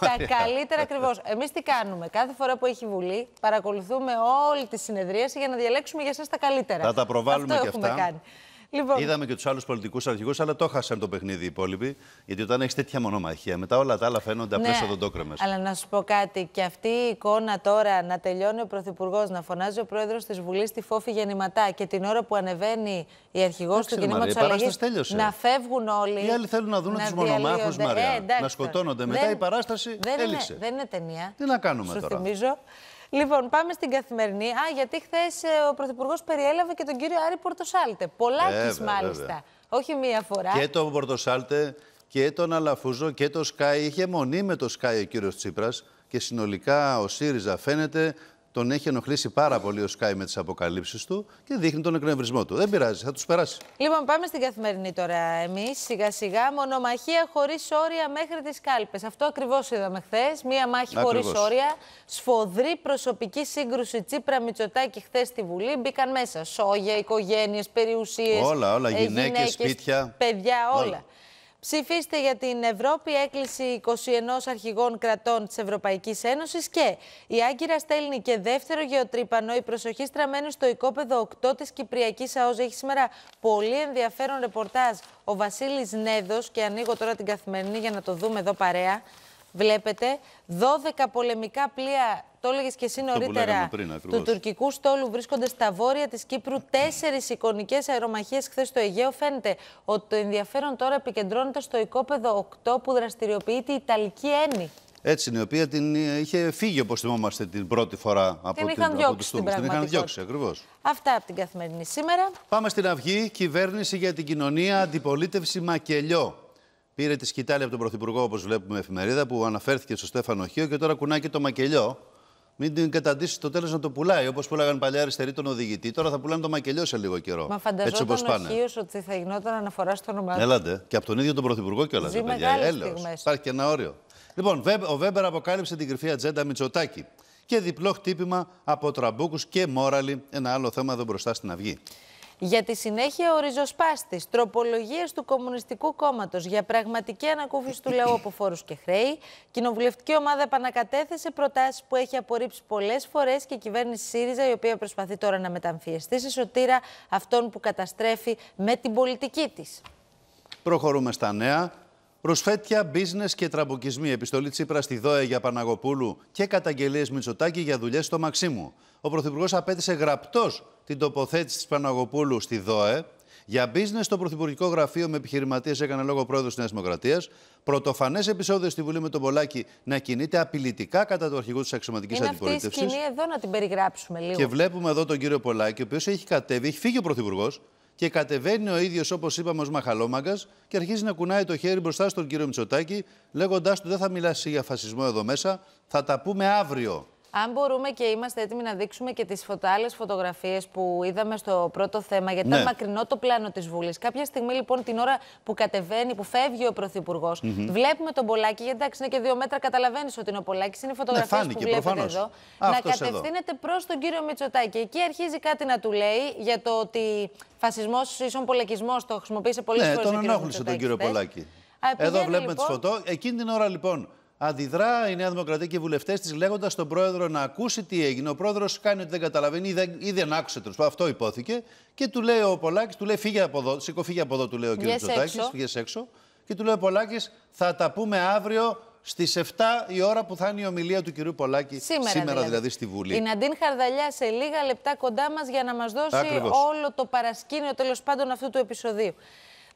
Τα καλύτερα ακριβώς. Εμείς τι κάνουμε. Κάθε φορά που έχει Βουλή, παρακολουθούμε όλη τη συνεδρίαση για να διαλέξουμε για εσάς τα καλύτερα. Θα τα προβάλλουμε Αυτό και αυτά. Κάνει. Λοιπόν. Είδαμε και τους άλλους πολιτικούς αρχηγούς, αλλά το χάσαν το παιχνίδι οι υπόλοιποι. Γιατί όταν έχεις τέτοια μονομαχία, μετά όλα τα άλλα φαίνονται απλέ ναι, οδοντόκρεμε. Αλλά να σου πω κάτι. Και αυτή η εικόνα τώρα να τελειώνει ο Πρωθυπουργός, να φωνάζει ο Πρόεδρος της Βουλής τη φόφη γεννηματά και την ώρα που ανεβαίνει η αρχηγός του κινήματο αλλαγή. Να φεύγουν όλοι. Οι άλλοι θέλουν να δουν του μονομάχους ε, Μαρία. Ε, να σκοτώνονται. Μετά η παράσταση έληξε. Δεν είναι ταινία. Τι να κάνουμε τώρα. Λοιπόν, πάμε στην καθημερινή. Α, γιατί χθες ε, ο Πρωθυπουργός περιέλαβε και τον κύριο Άρη Πορτοσάλτε. τη μάλιστα. Όχι μία φορά. Και τον Πορτοσάλτε και τον Αλαφούζο και το Σκάι. Είχε μονή με το Σκάι ο κύριος Τσίπρας και συνολικά ο ΣΥΡΙΖΑ φαίνεται τον έχει ενοχλήσει πάρα πολύ ο Σκάι με τις αποκαλύψεις του και δείχνει τον εκνευρισμό του. Δεν πειράζει, θα τους περάσει. Λοιπόν, πάμε στην καθημερινή τώρα εμείς. Σιγά-σιγά, μονομαχία χωρίς όρια μέχρι τις κάλπες. Αυτό ακριβώς είδαμε χθες. Μία μάχη χωρίς όρια. Σφοδρή προσωπική σύγκρουση Τσίπρα Μητσοτάκη χθες στη Βουλή. Μπήκαν μέσα σόγια, οικογένειες, περιουσίες. Όλα, όλα. Ε, Γυναίκες, σπίτια. Παιδιά, όλα. Ψηφίστε για την Ευρώπη, έκκληση 21 αρχηγών κρατών της Ευρωπαϊκής Ένωσης και η Άγκυρα στέλνει και δεύτερο γεωτρύπανο. Η προσοχή στραμμένη στο οικόπεδο 8 της Κυπριακής ΑΟΖ έχει σήμερα πολύ ενδιαφέρον ρεπορτάζ. Ο Βασίλης Νέδος και ανοίγω τώρα την καθημερινή για να το δούμε εδώ παρέα βλέπετε 12 πολεμικά πλοία, το έλεγες και εσύ νωρίτερα, πριν, του τουρκικού στόλου βρίσκονται στα βόρεια της Κύπρου. Τέσσερις εικονικές αερομαχίες χθες στο Αιγαίο. Φαίνεται ότι το ενδιαφέρον τώρα επικεντρώνεται στο οικόπεδο 8 που δραστηριοποιείται η Ιταλική Έννη. Έτσι είναι, η οποία την ε, είχε φύγει, όπως θυμόμαστε, την πρώτη φορά την από την, την, την, την είχαν διώξει, ακριβώς. Αυτά από την καθημερινή σήμερα. Πάμε στην Αυγή, κυβέρνηση για την κοινωνία, αντιπολίτευση Μακελιό πήρε τη σκητάλη από τον Πρωθυπουργό, όπως βλέπουμε εφημερίδα, που αναφέρθηκε στο Στέφανο Χίο και τώρα κουνάει και το μακελιό. Μην την καταντήσεις στο τέλος να το πουλάει. Όπως πουλάγαν παλιά αριστεροί τον οδηγητή, τώρα θα πουλάνε το μακελιό σε λίγο καιρό. Μα φανταζόταν ο Χίος ότι θα γινόταν αναφορά στο όνομά του. Έλατε. Και από τον ίδιο τον Πρωθυπουργό κιόλας. Έλεω. Υπάρχει και ένα όριο. Λοιπόν, ο Βέμπερ αποκάλυψε την κρυφή ατζέντα Μητσοτάκη. Και διπλό χτύπημα από τραμπούκους και μόραλι. Ένα άλλο θέμα εδώ μπροστά στην αυγή. Για τη συνέχεια, ο ριζοσπάστης, τροπολογία του Κομμουνιστικού Κόμματος για πραγματική ανακούφιση του λαού από φόρους και χρέη, κοινοβουλευτική ομάδα επανακατέθεσε προτάσεις που έχει απορρίψει πολλές φορές και η κυβέρνηση ΣΥΡΙΖΑ, η οποία προσπαθεί τώρα να μεταμφιεστεί σε σωτήρα αυτόν που καταστρέφει με την πολιτική της. Προχωρούμε στα νέα. Προσφέτια, business και τραμποκισμοί. Επιστολή Τσίπρα στη ΔΟΕ για Παναγοπούλου και καταγγελίες Μητσοτάκη για δουλειές στο Μαξίμου. Ο Πρωθυπουργός απέτησε γραπτός την τοποθέτηση της Παναγοπούλου στη ΔΟΕ. Για business στο Πρωθυπουργικό Γραφείο με επιχειρηματίες έκανε λόγο πρόεδρος της Νέας Δημοκρατίας. Πρωτοφανές επεισόδιο στη Βουλή με τον Πολάκη να κινείται απειλητικά κατά του αρχηγού της αξιωματικής αντιπολίτευση. Είναι αυτή εδώ να την περιγράψουμε λίγο. Και βλέπουμε εδώ τον κύριο Πολάκη, ο οποίος έχει κατέβει, έχει φύγει ο Πρωθυπουργός και κατεβαίνει ο ίδιος, όπως είπαμε, ως μαχαλόμαγκας και αρχίζει να κουνάει το χέρι μπροστά στον κύριο Μητσοτάκη, λέγοντάς του: Δεν θα μιλάς για φασισμό εδώ μέσα, θα τα πούμε αύριο. Αν μπορούμε και είμαστε έτοιμοι να δείξουμε και τις άλλε φωτογραφίες που είδαμε στο πρώτο θέμα, γιατί ναι. ήταν μακρινό το πλάνο της Βουλής. Κάποια στιγμή λοιπόν την ώρα που κατεβαίνει, που φεύγει ο πρωθυπουργο βλέπουμε τον Πολάκη, γιατί εντάξει είναι και δύο μέτρα, καταλαβαίνεις ότι είναι ο Πολάκης, είναι φωτογραφίε ναι, που βλέπετε εδώ. να κατευθύνεται προς τον κύριο Μητσοτάκη. Εκεί αρχίζει κάτι να του λέει για το ότι φασισμός ίσον πολεκισμό το χρησιμοποίησε πολλές ναι, φορές. Ναι, τον ενόχλησε τον κύριο Πολάκη. εδώ βλέπουμε τη λοιπόν. φωτό. Εκείνη την ώρα λοιπόν Αντιδρά η Νέα Δημοκρατία και οι βουλευτές της λέγοντας τον πρόεδρο να ακούσει τι έγινε. Ο πρόεδρος κάνει ότι δεν καταλαβαίνει ή δεν, άκουσε τέλος Αυτό υπόθηκε. Και του λέει ο Πολάκης, του λέει φύγε από εδώ, σήκω φύγε από εδώ, του λέει ο κ. Μητσοτάκη, φύγες έξω. Και του λέει ο Πολάκης, θα τα πούμε αύριο στις 7 η ώρα που θα είναι η ομιλία του κυρίου Πολάκη. Σήμερα, σήμερα δηλαδή. δηλαδή στη Βουλή. Η Ναντίν Χαρδαλιά σε λίγα λεπτά κοντά μας για να μας δώσει όλο το παρασκήνιο τέλος πάντων αυτού του επεισοδίου.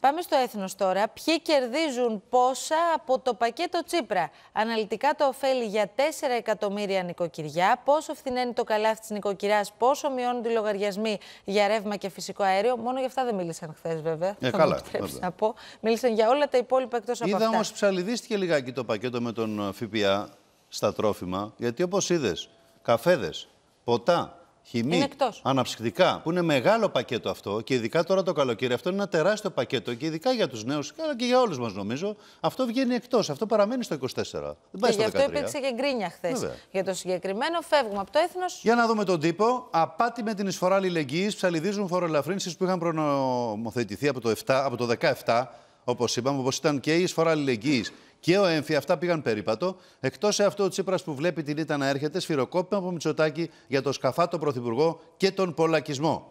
Πάμε στο έθνος τώρα. Ποιοι κερδίζουν πόσα από το πακέτο Τσίπρα. Αναλυτικά το ωφέλει για 4 εκατομμύρια νοικοκυριά. Πόσο φθηναίνει το καλάθι της νοικοκυράς, πόσο μειώνουν οι λογαριασμοί για ρεύμα και φυσικό αέριο. Μόνο για αυτά δεν μίλησαν χθες, βέβαια. Ε, θα καλά. να πω. Μίλησαν για όλα τα υπόλοιπα εκτός από αυτά. Είδα όμως ψαλιδίστηκε λιγάκι το πακέτο με τον ΦΠΑ στα τρόφιμα. Γιατί όπως είδες, καφέδες, ποτά, χυμή, αναψυκτικά, που είναι μεγάλο πακέτο αυτό και ειδικά τώρα το καλοκαίρι. Αυτό είναι ένα τεράστιο πακέτο και ειδικά για τους νέους, αλλά και για όλους μας νομίζω. Αυτό βγαίνει εκτός. Αυτό παραμένει στο 24. Δεν και στο Γι' αυτό υπήρξε και γκρίνια χθες. Για το συγκεκριμένο φεύγουμε από το έθνος. Για να δούμε τον τύπο. Απάτη με την εισφορά αλληλεγγύης ψαλιδίζουν φοροελαφρύνσει που είχαν προνομοθετηθεί από το, 7, από το 17 όπως είπαμε, όπως ήταν και η εισφορά αλληλεγγύης και ο έμφυ, αυτά πήγαν περίπατο. Εκτός σε αυτό ο Τσίπρας που βλέπει την ήττα να έρχεται, σφυροκόπημα από Μητσοτάκη για το σκαφάτο πρωθυπουργό και τον πολλακισμό.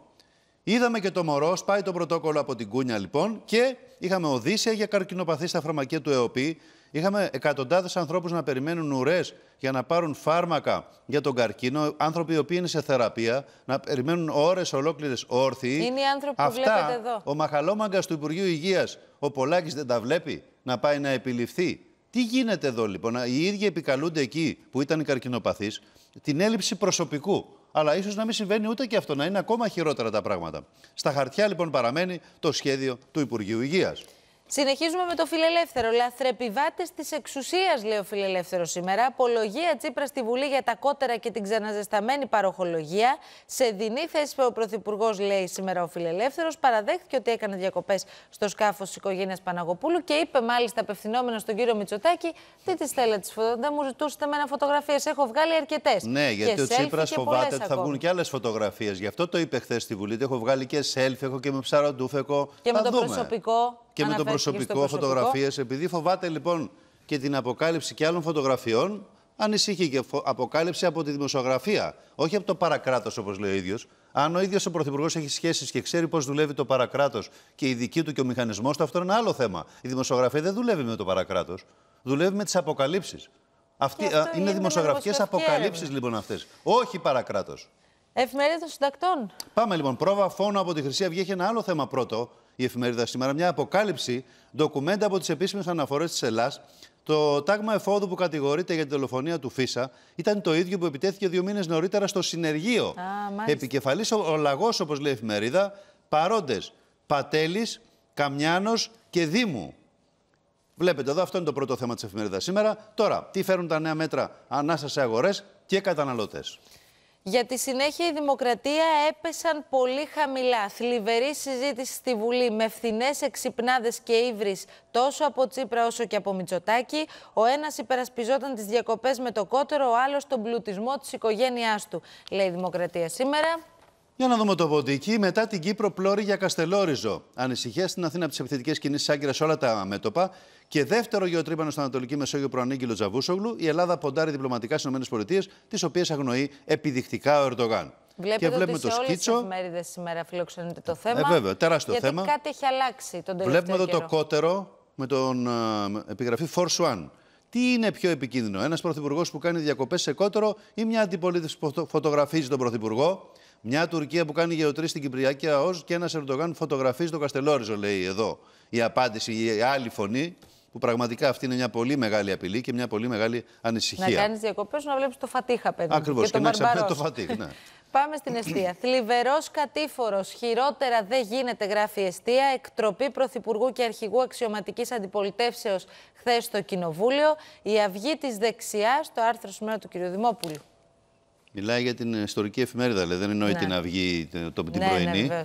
Είδαμε και το μωρό, σπάει το πρωτόκολλο από την κούνια λοιπόν και είχαμε Οδύσσια για καρκινοπαθή στα φαρμακεία του ΕΟΠΗ. Είχαμε εκατοντάδες ανθρώπους να περιμένουν ουρές για να πάρουν φάρμακα για τον καρκίνο. Άνθρωποι οι οποίοι είναι σε θεραπεία, να περιμένουν ώρες ολόκληρες όρθιοι. Είναι οι άνθρωποι Αυτά, που βλέπετε εδώ. Ο μαχαλόμαγκας του Υπουργείου Υγείας, ο Πολάκης, δεν τα βλέπει να πάει να επιληφθεί. Τι γίνεται εδώ λοιπόν, οι ίδιοι επικαλούνται εκεί που ήταν οι καρκινοπαθείς την έλλειψη προσωπικού. Αλλά ίσως να μην συμβαίνει ούτε και αυτό, να είναι ακόμα χειρότερα τα πράγματα. Στα χαρτιά λοιπόν παραμένει το σχέδιο του Υπουργείου Υγείας. Συνεχίζουμε με το φιλελεύθερο. Λαθρεπιβάτες της εξουσίας, λέει ο φιλελεύθερος σήμερα. Απολογία Τσίπρας στη Βουλή για τα κότερα και την ξαναζεσταμένη παροχολογία. Σε δινή θέση ο Πρωθυπουργός, λέει σήμερα ο φιλελεύθερος, παραδέχθηκε ότι έκανε διακοπές στο σκάφος της οικογένειας Παναγοπούλου και είπε μάλιστα απευθυνόμενος στον κύριο Μητσοτάκη: Τι τη θέλετε, δεν μου ζητούσατε με ένα φωτογραφίες. Έχω βγάλει αρκετές. Ναι, γιατί ο Τσίπρας φοβάται ότι θα βγουν και άλλες φωτογραφίες. Γι' αυτό το είπε χθες στη Βουλή. Το έχω βγάλει και σέλφι, έχω και με ψαροντούφεκο. Και με το δούμε. προσωπικό και με το προσωπικό, φωτογραφίες. Επειδή φοβάται λοιπόν και την αποκάλυψη και άλλων φωτογραφιών, ανησυχεί και αποκάλυψη από τη δημοσιογραφία. Όχι από το παρακράτος, όπως λέει ο ίδιος. Αν ο ίδιος ο Πρωθυπουργός έχει σχέσεις και ξέρει πώς δουλεύει το παρακράτος και η δική του και ο μηχανισμός του, αυτό είναι ένα άλλο θέμα. Η δημοσιογραφία δεν δουλεύει με το παρακράτος. Δουλεύει με τις αποκαλύψεις. Αυτή, είναι, είναι δημοσιογραφικέ αποκαλύψει λοιπόν αυτές. Όχι παρακράτος. Εφημερίδα των συντακτών. Πάμε λοιπόν. Πρόβα φόνο από τη Χρυσή Αυγή έχει ένα άλλο θέμα πρώτο η εφημερίδα σήμερα μια αποκάλυψη ντοκουμέντα από τις επίσημες αναφορές της Ελλάδα. Το τάγμα εφόδου που κατηγορείται για την τηλεφωνία του Φίσα ήταν το ίδιο που επιτέθηκε δύο μήνες νωρίτερα στο συνεργείο. Επικεφαλής ο λαγός, όπως λέει η εφημερίδα, παρόντες Πατέλης, Καμιάνος και Δήμου. Βλέπετε εδώ, αυτό είναι το πρώτο θέμα της εφημερίδας σήμερα. Τώρα, τι φέρουν τα νέα μέτρα ανάσα σε αγορές και καταναλωτές. Για τη συνέχεια η Δημοκρατία έπεσαν πολύ χαμηλά. Θλιβερή συζήτηση στη Βουλή με φθηνές εξυπνάδες και ύβρις τόσο από Τσίπρα όσο και από Μητσοτάκη. Ο ένας υπερασπιζόταν τις διακοπές με το κότερο, ο άλλος τον πλουτισμό της οικογένειάς του, λέει η Δημοκρατία σήμερα. Για να δούμε το ποντίκι. Μετά την Κύπρο, πλώρη για Καστελόριζο. Ανησυχία στην Αθήνα από τις επιθετικές κινήσεις άγκυρα σε όλα τα μέτωπα. Και δεύτερο γεωτρύπανο στην Ανατολική Μεσόγειο προανήγγειλο Τζαβούσογλου. Η Ελλάδα ποντάρει διπλωματικά στις ΗΠΑ, τις οποίες αγνοεί επιδεικτικά ο Ερντογάν. Βλέπετε και βλέπουμε ότι το όλες σκίτσο. τις σήμερα φιλοξενείται το θέμα. Ε, βέβαια, τεράστιο γιατί θέμα. Γιατί κάτι έχει αλλάξει τον τελευταίο Βλέπουμε εδώ το κότερο με τον ε, επιγραφή Force One. Τι είναι πιο επικίνδυνο, ένας πρωθυπουργός που κάνει διακοπές σε κότερο ή μια αντιπολίτευση που φωτογραφίζει τον πρωθυπουργό. Μια Τουρκία που κάνει γεωτρή στην Κυπριακή ΑΟΣ και ένας Ερντογάν φωτογραφίζει το Καστελόριζο, λέει εδώ. Η απάντηση, η άλλη φωνή, που πραγματικά αυτή είναι μια πολύ μεγάλη απειλή και μια πολύ μεγάλη ανησυχία. Να κάνεις διακοπές, να βλέπεις το φατίχα παιδί. Ακριβώ και, να το φατίχ, ναι. Πάμε στην αιστεία. Θλιβερός κατήφορος. Χειρότερα δεν γίνεται, γράφει η αιστεία. Εκτροπή Πρωθυπουργού και Αρχηγού Αξιωματικής Αντιπολιτεύσεως χθες στο Κοινοβούλιο. Η αυγή της δεξιάς, το άρθρο σήμερα του κ. Δημόπουλου. Μιλάει για την ιστορική εφημερίδα, λέει. δεν εννοεί ναι. την αυγή το, την ναι, ναι πρωινή. Ναι,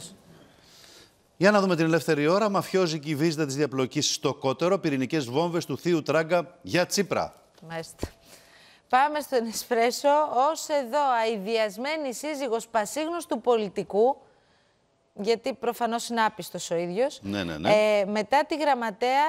για να δούμε την ελεύθερη ώρα. Μαφιόζικη βίζα τη διαπλοκή στο κότερο. Πυρηνικές βόμβες του Θείου Τράγκα για Τσίπρα. Μάλιστα. Πάμε στον Εσπρέσο. Ως εδώ, αειδιασμένη σύζυγο του πολιτικού. Γιατί προφανώς είναι άπιστος ο ίδιος. Ναι, ναι, ναι. Ε, μετά τη γραμματέα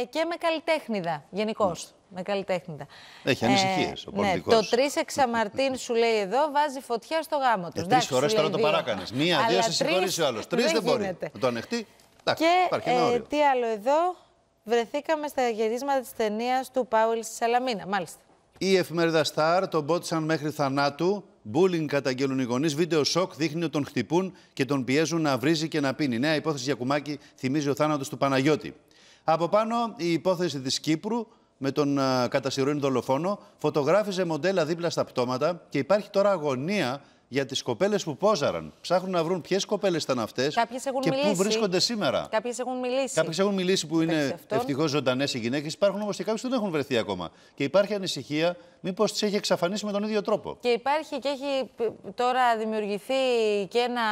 ε, και με καλλιτέχνηδα γενικώς με καλλιτέχνητα. Έχει ανησυχίες. Ε, ναι, το τρεις εξαμαρτίν σου λέει εδώ βάζει φωτιά στο γάμο του. Ε, τρεις φορέ τώρα το παράκανες. Μία, δύο, σε συγχωρήσει ο άλλος. Τρεις δεν μπορεί. Το ανεχτεί. Και ε, τι άλλο εδώ, βρεθήκαμε στα γυρίσματα της ταινίας του Πάουελ στη Σαλαμίνα, μάλιστα. Η εφημερίδα Σταρ τον πότισαν μέχρι θανάτου. Μπούλινγκ καταγγέλουν οι γονείς. Βίντεο σοκ δείχνει ότι τον χτυπούν και τον πιέζουν να βρίζει και να πίνει. Νέα υπόθεση για κουμάκι θυμίζει ο θάνατος του Παναγιώτη. Από πάνω η υπόθεση της Κύπρου με τον κατασυρωήν δολοφόνο, φωτογράφιζε μοντέλα δίπλα στα πτώματα και υπάρχει τώρα αγωνία για τις κοπέλες που πόζαραν. Ψάχνουν να βρουν ποιες κοπέλες ήταν αυτές και που είναι ευτυχώς ζωντανές οι γυναίκες. Υπάρχουν όμως και κάποιες που δεν έχουν βρεθεί ακόμα. Και υπάρχει ανησυχία μήπως τις έχει εξαφανίσει με τον ίδιο τρόπο. Και υπάρχει και έχει τώρα δημιουργηθεί και ένα,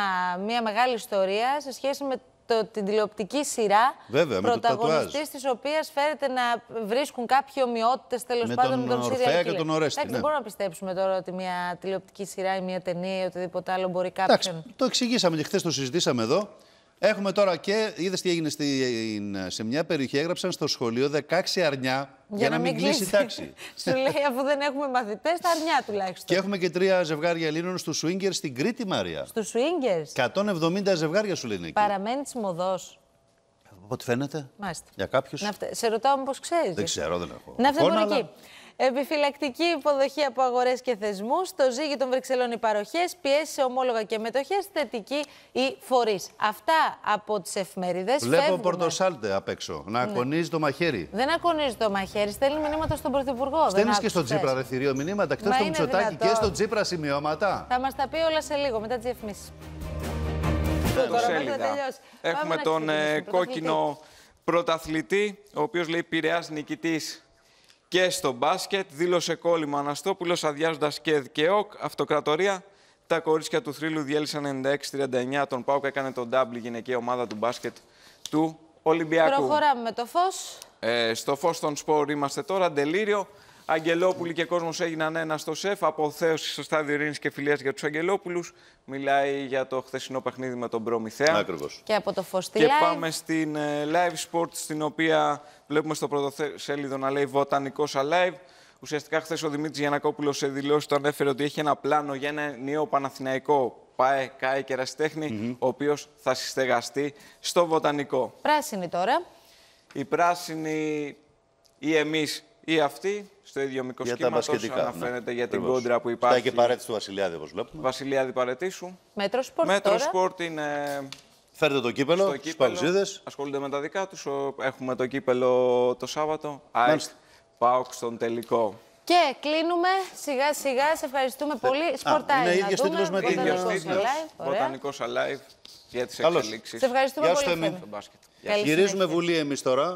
μια μεγάλη ιστορία σε σχέση με το, την τηλεοπτική σειρά Βέβαια, πρωταγωνιστής της οποίας φέρεται να βρίσκουν κάποιοι ομοιότητες τέλος με πάντων τον με τον Ορφέα και τον Ορέστη. Ναι. δεν μπορούμε να πιστέψουμε τώρα ότι μια τηλεοπτική σειρά ή μια ταινία ή οτιδήποτε άλλο μπορεί κάποιον... Εντάξει, το εξηγήσαμε και χθες το συζητήσαμε εδώ. Έχουμε τώρα και, είδες τι έγινε στην, ε, σε μια περιοχή, έγραψαν στο σχολείο 16 αρνιά για, να, μην κλείσει η τάξη. Σου λέει, αφού δεν έχουμε μαθητές, τα αρνιά τουλάχιστον. Και έχουμε και τρία ζευγάρια Ελλήνων στους Σουίνγκερ στην Κρήτη, Μαρία. Στους Swingers. 170 ζευγάρια σου λένε εκεί. Παραμένει τη μοδό. Από ό,τι φαίνεται. Μάλιστα. Για κάποιους. Σε ρωτάω πώς ξέρεις. Δεν ξέρω, δεν έχω. Να εκεί. Επιφυλακτική υποδοχή από αγορές και θεσμούς. Το ζύγι των Βρυξελών οι παροχές, πιέσει ομόλογα και μετοχές, θετική η φορείς. Αυτά από τις εφημερίδες. Βλέπω Πορτοσάλτε απ' έξω. Να ακονίζει ναι. το μαχαίρι. Δεν ακονίζει το μαχαίρι. Στέλνει μηνύματα στον Πρωθυπουργό. Στέλνεις και στον Τζίπρα ρεθυρίο μηνύματα. Εκτός του Μητσοτάκη και στο Τζίπρα σημειώματα. Θα μας τα πει όλα σε λίγο μετά τις διαφημίσεις. Έχουμε τον ε, κόκκινο πρωταθλητή, ο οποίος λέει Πειραιάς νικητής και στο μπάσκετ δήλωσε κόλλημα Αναστόπουλος αδειάζοντας και ΕΔΚΕΟΚ, αυτοκρατορία. Τα κορίτσια του θρύλου διέλυσαν 96-39. Τον και έκανε τον W γυναική ομάδα του μπάσκετ του Ολυμπιακού. Προχωράμε με το φως. Ε, στο φως των σπορ είμαστε τώρα. Ντελήριο. Αγγελόπουλοι και κόσμος έγιναν ένα στο σεφ. Αποθέωση στο στάδιο ειρήνης και φιλίας για τους Αγγελόπουλους. Μιλάει για το χθεσινό παιχνίδι με τον Προμηθέα. Ακριβώς. Και από το Φωστή Και πάμε στην ε, live sport, στην οποία βλέπουμε στο πρωτοσέλιδο να λέει Βοτανικός Alive. Ουσιαστικά, χθες ο Δημήτρης Γιανακόπουλος σε δηλώσεις το ανέφερε ότι έχει ένα πλάνο για ένα νέο Παναθηναϊκό ΠΑΕ και mm ο οποίος θα συστεγαστεί στο Βοτανικό. Πράσινη τώρα. Η πράσινη ή εμείς ή αυτή στο ίδιο μικρο κύματο αναφέρεται ναι. για την κόντρα που υπάρχει. Φτάει και παρέτηση του Βασιλιάδη, όπως βλέπουμε. Βασιλιάδη παρετήσου. Μέτρο σπορτ. Μέτρο σπορτ είναι. Φέρετε το κύπελο, στου παλιζίδε. Ασχολούνται με τα δικά τους. Έχουμε το κύπελο το Σάββατο. Πάω πάω στον τελικό. Και κλείνουμε σιγά σιγά. Σε ευχαριστούμε Θε... πολύ. Σπορτάει, Είναι ίδιο τίτλος με την Βοτανικός Alive για τις εξελίξεις. Σε ευχαριστούμε πολύ. Γυρίζουμε βουλή εμείς τώρα.